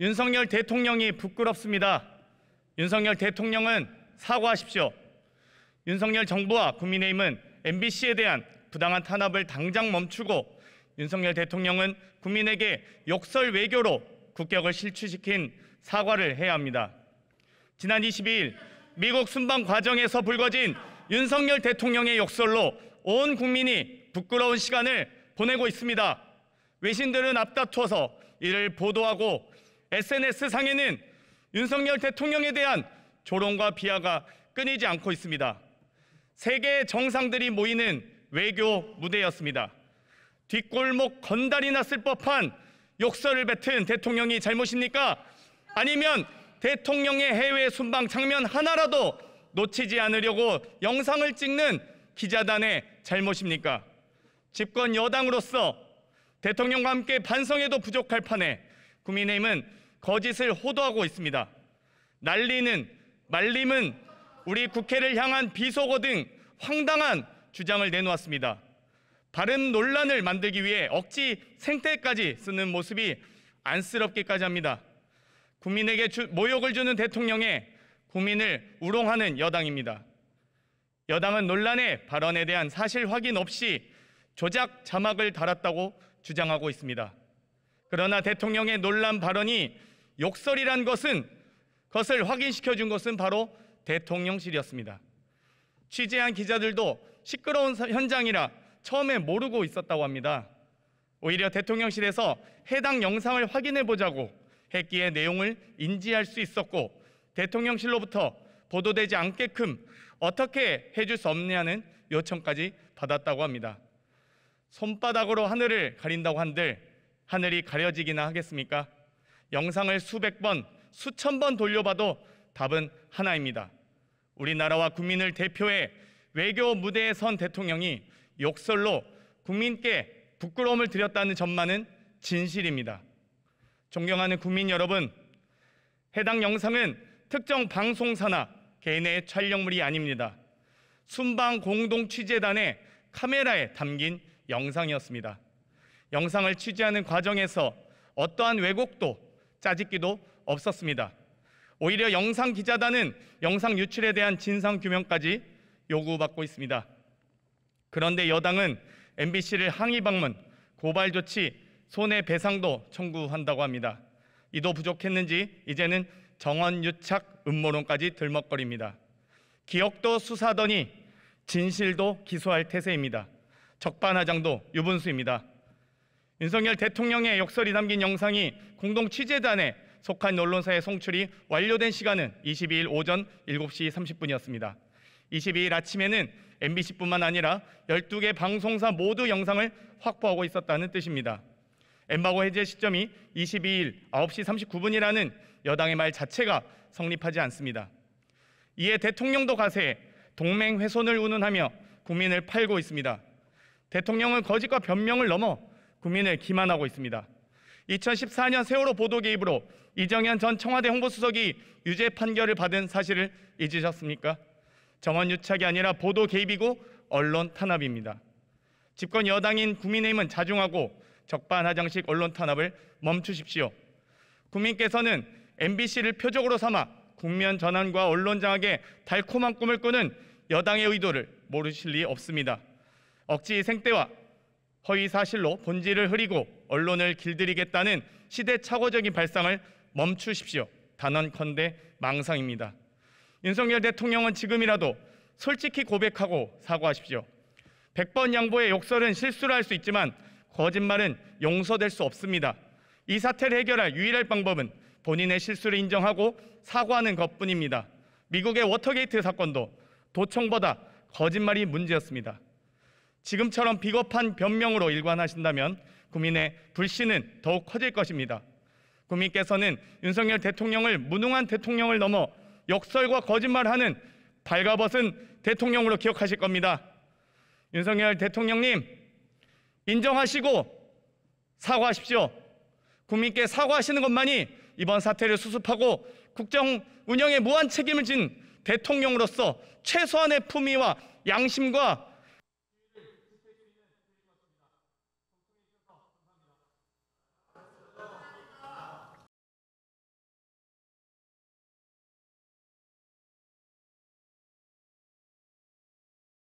윤석열 대통령이 부끄럽습니다. 윤석열 대통령은 사과하십시오. 윤석열 정부와 국민의힘은 MBC에 대한 부당한 탄압을 당장 멈추고 윤석열 대통령은 국민에게 역설 외교로 국격을 실추시킨 사과를 해야 합니다. 지난 22일 미국 순방 과정에서 불거진 윤석열 대통령의 역설로 온 국민이 부끄러운 시간을 보내고 있습니다. 외신들은 앞다투어서 이를 보도하고 SNS상에는 윤석열 대통령에 대한 조롱과 비하가 끊이지 않고 있습니다. 세계 정상들이 모이는 외교 무대였습니다. 뒷골목 건달이 났을 법한 욕설을 뱉은 대통령이 잘못입니까? 아니면 대통령의 해외 순방 장면 하나라도 놓치지 않으려고 영상을 찍는 기자단의 잘못입니까? 집권 여당으로서 대통령과 함께 반성에도 부족할 판에 국민의힘은 거짓을 호도하고 있습니다. 난리는 말림은 우리 국회를 향한 비속어 등 황당한 주장을 내놓았습니다. 발음 논란을 만들기 위해 억지 생태까지 쓰는 모습이 안쓰럽기까지 합니다. 국민에게 주, 모욕을 주는 대통령에 국민을 우롱하는 여당입니다. 여당은 논란의 발언에 대한 사실 확인 없이 조작 자막을 달았다고 주장하고 있습니다. 그러나 대통령의 논란 발언이 욕설이란 것은 그것을 확인시켜 준 것은 바로 대통령실이었습니다. 취재한 기자들도 시끄러운 현장이라 처음에 모르고 있었다고 합니다. 오히려 대통령실에서 해당 영상을 확인해 보자고 했기에 내용을 인지할 수 있었고 대통령실로부터 보도되지 않게끔 어떻게 해줄 수 없냐는 요청까지 받았다고 합니다. 손바닥으로 하늘을 가린다고 한들 하늘이 가려지기나 하겠습니까? 영상을 수백 번, 수천 번 돌려봐도 답은 하나입니다. 우리나라와 국민을 대표해 외교 무대에 선 대통령이 욕설로 국민께 부끄러움을 드렸다는 점만은 진실입니다. 존경하는 국민 여러분, 해당 영상은 특정 방송사나 개인의 촬영물이 아닙니다. 순방 공동 취재단의 카메라에 담긴 영상이었습니다. 영상을 취재하는 과정에서 어떠한 왜곡도 짜집기도 없었습니다. 오히려 영상 기자단은 영상 유출에 대한 진상 규명까지 요구받고 있습니다. 그런데 여당은 MBC를 항의 방문, 고발 조치, 손해배상도 청구한다고 합니다. 이도 부족했는지 이제는 정원 유착 음모론까지 들먹거립니다. 기억도 수사더니 진실도 기소할 태세입니다. 적반하장도 유분수입니다. 윤석열 대통령의 역설이 담긴 영상이 공동 취재단에 속한 언론사의 송출이 완료된 시간은 22일 오전 7시 30분이었습니다. 22일 아침에는 MBC뿐만 아니라 12개 방송사 모두 영상을 확보하고 있었다는 뜻입니다. 엠바고 해제 시점이 22일 9시 39분이라는 여당의 말 자체가 성립하지 않습니다. 이에 대통령도 가세해 동맹 훼손을 운운하며 국민을 팔고 있습니다. 대통령은 거짓과 변명을 넘어 국민을 기만하고 있습니다. 2014년 세월호 보도 개입으로 이정현 전 청와대 홍보수석이 유죄 판결을 받은 사실을 잊으셨습니까? 정원 유착이 아니라 보도 개입이고 언론 탄압입니다. 집권 여당인 국민의힘은 자중하고 적반하장식 언론 탄압을 멈추십시오. 국민께서는 MBC를 표적으로 삼아 국면 전환과 언론 장악의 달콤한 꿈을 꾸는 여당의 의도를 모르실 리 없습니다. 억지 생떼와 허위 사실로 본질을 흐리고 언론을 길들이겠다는 시대착오적인 발상을 멈추십시오. 단언컨대 망상입니다. 윤석열 대통령은 지금이라도 솔직히 고백하고 사과하십시오. 100번 양보의 욕설은 실수를 할 수 있지만 거짓말은 용서될 수 없습니다. 이 사태를 해결할 유일할 방법은 본인의 실수를 인정하고 사과하는 것뿐입니다. 미국의 워터게이트 사건도 도청보다 거짓말이 문제였습니다. 지금처럼 비겁한 변명으로 일관하신다면 국민의 불신은 더욱 커질 것입니다. 국민께서는 윤석열 대통령을 무능한 대통령을 넘어 역설과 거짓말하는 발가벗은 대통령으로 기억하실 겁니다. 윤석열 대통령님 인정하시고 사과하십시오. 국민께 사과하시는 것만이 이번 사태를 수습하고 국정 운영에 무한 책임을 진 대통령으로서 최소한의 품위와 양심과